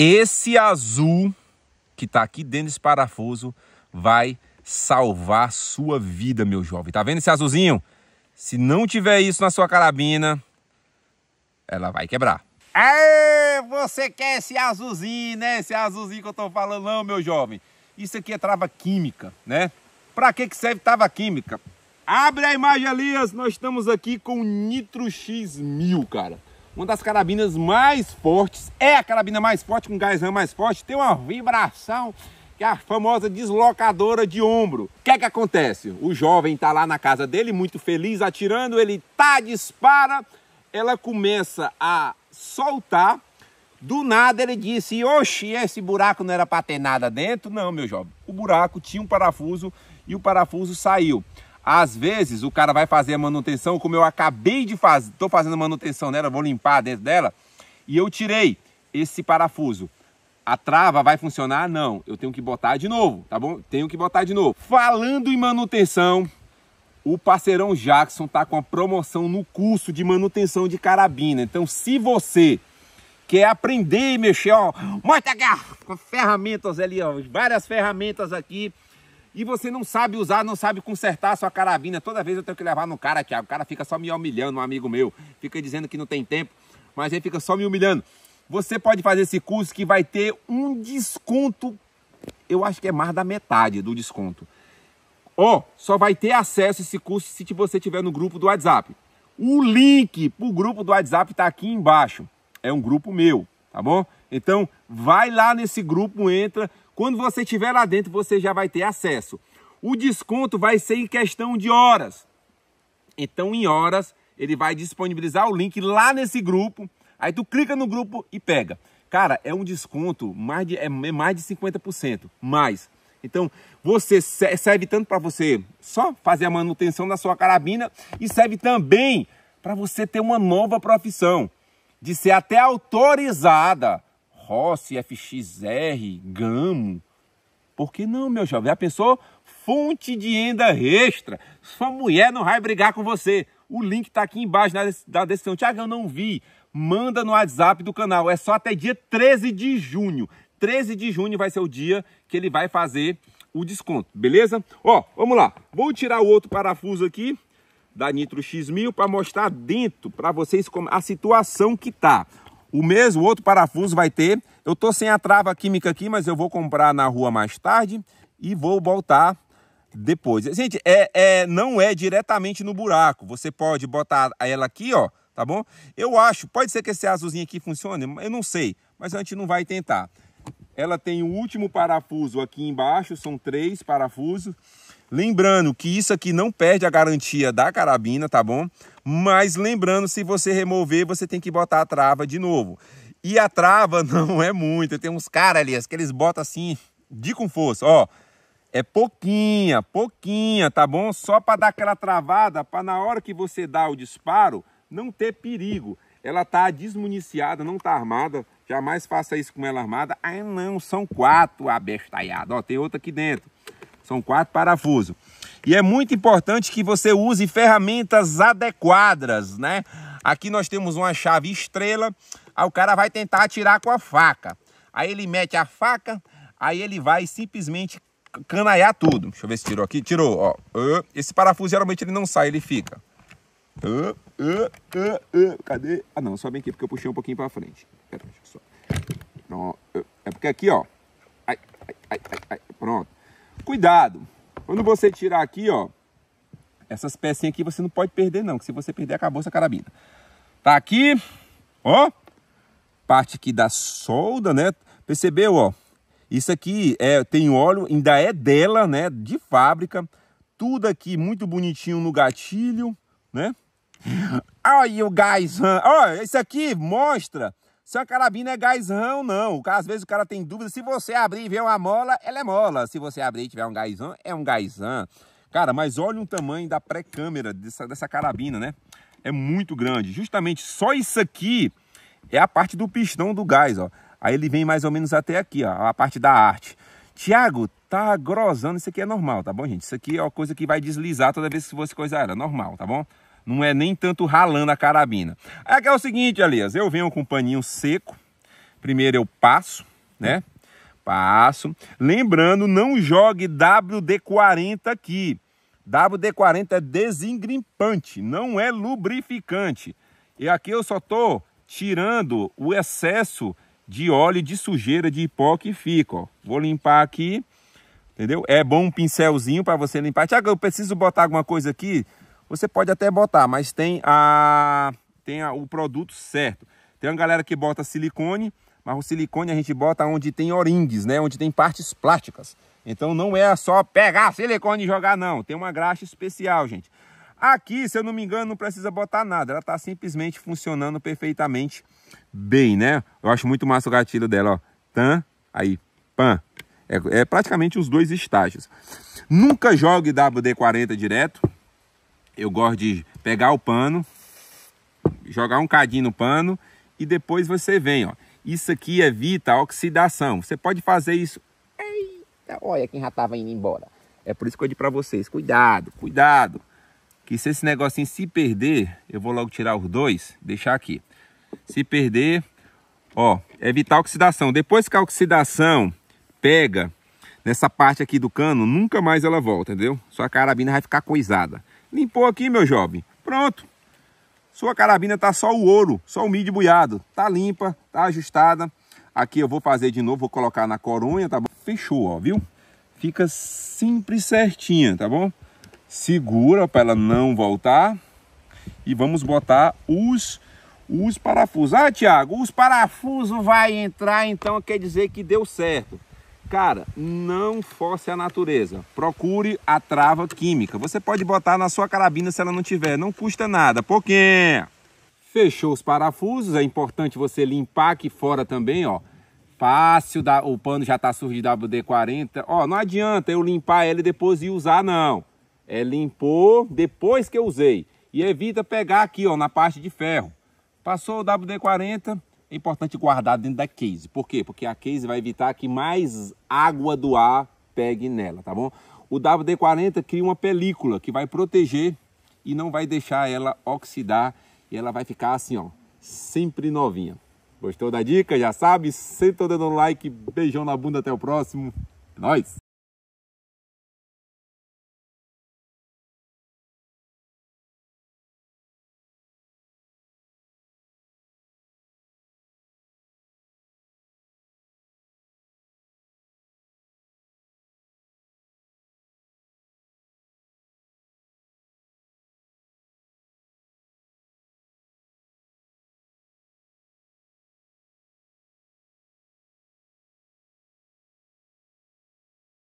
Esse azul que está aqui dentro desse parafuso vai salvar sua vida, meu jovem. Tá vendo esse azulzinho? Se não tiver isso na sua carabina, ela vai quebrar. É, você quer esse azulzinho, né? Esse azulzinho que eu tô falando, não, meu jovem. Isso aqui é trava química, né? Para que, que serve trava química? Abre a imagem, Elias. Nós estamos aqui com o Nitro X1000, cara uma das carabinas mais fortes, é a carabina mais forte, com gás RAM mais forte, tem uma vibração que é a famosa deslocadora de ombro. O que é que acontece? O jovem está lá na casa dele, muito feliz, atirando, ele tá, dispara, ela começa a soltar, do nada ele disse, oxe, esse buraco não era para ter nada dentro? Não, meu jovem, o buraco tinha um parafuso e o parafuso saiu. Às vezes o cara vai fazer a manutenção, como eu acabei de fazer, estou fazendo manutenção nela, vou limpar dentro dela, e eu tirei esse parafuso. A trava vai funcionar? Não, eu tenho que botar de novo, tá bom? Tenho que botar de novo. Falando em manutenção, o parceirão Jackson tá com a promoção no curso de manutenção de carabina. Então, se você quer aprender e mexer, ó, muita aqui, ferramentas ali, ó, várias ferramentas aqui e você não sabe usar, não sabe consertar a sua carabina. Toda vez eu tenho que levar no cara, Thiago. O cara fica só me humilhando, um amigo meu. Fica dizendo que não tem tempo, mas ele fica só me humilhando. Você pode fazer esse curso que vai ter um desconto, eu acho que é mais da metade do desconto. Ó, oh, só vai ter acesso a esse curso se você tiver no grupo do WhatsApp. O link pro grupo do WhatsApp tá aqui embaixo. É um grupo meu, tá bom? Então, vai lá nesse grupo, entra, quando você estiver lá dentro, você já vai ter acesso. O desconto vai ser em questão de horas. Então, em horas, ele vai disponibilizar o link lá nesse grupo. Aí tu clica no grupo e pega. Cara, é um desconto mais de, é, é mais de 50%. Mais. Então, você serve tanto para você só fazer a manutenção da sua carabina e serve também para você ter uma nova profissão, de ser até autorizada Rossi, FXR, Gamo. Por que não, meu jovem? Já pensou? Fonte de renda extra. Sua mulher não vai brigar com você. O link está aqui embaixo na, descrição. Tiago, eu não vi. Manda no WhatsApp do canal. É só até dia 13 de junho. 13 de junho vai ser o dia que ele vai fazer o desconto, beleza? Ó, vamos lá. Vou tirar o outro parafuso aqui da Nitro X1000 para mostrar dentro para vocês como a situação que tá. O mesmo outro parafuso vai ter. Eu estou sem a trava química aqui, mas eu vou comprar na rua mais tarde e vou voltar depois. Gente, é, é, não é diretamente no buraco. Você pode botar ela aqui, ó, tá bom? Eu acho, pode ser que esse azulzinho aqui funcione, eu não sei, mas a gente não vai tentar. Ela tem o último parafuso aqui embaixo, são três parafusos. Lembrando que isso aqui não perde a garantia da carabina, tá bom? Mas lembrando, se você remover, você tem que botar a trava de novo. E a trava não é muito. Tem uns caras ali, que eles botam assim, de com força, ó. É pouquinha, pouquinha, tá bom? Só para dar aquela travada, para na hora que você dá o disparo, não ter perigo. Ela tá desmuniciada, não tá armada. Jamais faça isso com ela armada. Ah, não, são quatro abestalhados. Ó, tem outra aqui dentro. São quatro parafusos. E é muito importante que você use ferramentas adequadas, né? Aqui nós temos uma chave estrela, aí o cara vai tentar atirar com a faca. Aí ele mete a faca, aí ele vai simplesmente canaiar tudo. Deixa eu ver se tirou aqui. Tirou, ó. Esse parafuso geralmente ele não sai, ele fica. Cadê? Ah, não, só bem aqui porque eu puxei um pouquinho pra frente. Pera, deixa eu só. É porque aqui, ó. Ai, ai, ai, ai, pronto. Cuidado. Quando você tirar aqui, ó, essas pecinhas aqui você não pode perder não, que se você perder acabou essa carabina. Tá aqui, ó, parte aqui da solda, né? Percebeu, ó? Isso aqui é, tem óleo, ainda é dela, né? De fábrica. Tudo aqui muito bonitinho no gatilho, né? Olha o gás, olha, isso aqui mostra se a carabina é gásão, não. Às vezes o cara tem dúvida. Se você abrir e ver uma mola, ela é mola. Se você abrir e tiver um gásão, é um gásão. Cara, mas olha o tamanho da pré-câmera dessa, dessa carabina, né? É muito grande. Justamente só isso aqui é a parte do pistão do gás, ó. Aí ele vem mais ou menos até aqui, ó, a parte da arte. Tiago, tá grosando, isso aqui é normal, tá bom, gente? Isso aqui é uma coisa que vai deslizar toda vez que você coisar, era normal, tá bom? não é nem tanto ralando a carabina. Aqui é, é o seguinte, Elias, eu venho com um paninho seco, primeiro eu passo, né? Passo. Lembrando, não jogue WD-40 aqui. WD-40 é desengrimpante, não é lubrificante. E aqui eu só tô tirando o excesso de óleo de sujeira de pó que fica, ó. Vou limpar aqui, entendeu? É bom um pincelzinho para você limpar. Tiago, eu preciso botar alguma coisa aqui? Você pode até botar, mas tem, a, tem a, o produto certo. Tem uma galera que bota silicone, mas o silicone a gente bota onde tem oringues, né? Onde tem partes plásticas. Então não é só pegar silicone e jogar, não. Tem uma graxa especial, gente. Aqui, se eu não me engano, não precisa botar nada. Ela está simplesmente funcionando perfeitamente bem, né? Eu acho muito massa o gatilho dela, ó. Tan, aí, pan. É, é praticamente os dois estágios. Nunca jogue WD-40 direto eu gosto de pegar o pano, jogar um cadinho no pano e depois você vem, ó. Isso aqui evita a oxidação. Você pode fazer isso. Eita, olha quem já tava indo embora. É por isso que eu digo para vocês, cuidado, cuidado. Que se esse negocinho se perder, eu vou logo tirar os dois, deixar aqui. Se perder, ó, evitar a oxidação. Depois que a oxidação pega nessa parte aqui do cano, nunca mais ela volta, entendeu? Sua carabina vai ficar coisada. Limpou aqui, meu jovem. Pronto. Sua carabina tá só o ouro, só o milho buiado. Tá limpa, tá ajustada. Aqui eu vou fazer de novo, vou colocar na coronha, tá bom? Fechou, ó, viu? Fica sempre certinha, tá bom? Segura para ela não voltar. E vamos botar os os parafusos. Ah, Tiago, os parafusos vai entrar, então quer dizer que deu certo. Cara, não force a natureza. Procure a trava química. Você pode botar na sua carabina se ela não tiver. Não custa nada. Pouquinho. Fechou os parafusos. É importante você limpar aqui fora também, ó. Fácil, o pano já tá sujo de WD-40. Ó, não adianta eu limpar ele e depois ir usar, não. É limpou depois que eu usei. E evita pegar aqui, ó, na parte de ferro. Passou o WD-40, é importante guardar dentro da case. Por quê? Porque a case vai evitar que mais água do ar pegue nela, tá bom? O WD-40 cria uma película que vai proteger e não vai deixar ela oxidar e ela vai ficar assim, ó, sempre novinha. Gostou da dica? Já sabe, senta o dedo no like, beijão na bunda, até o próximo. É nóis!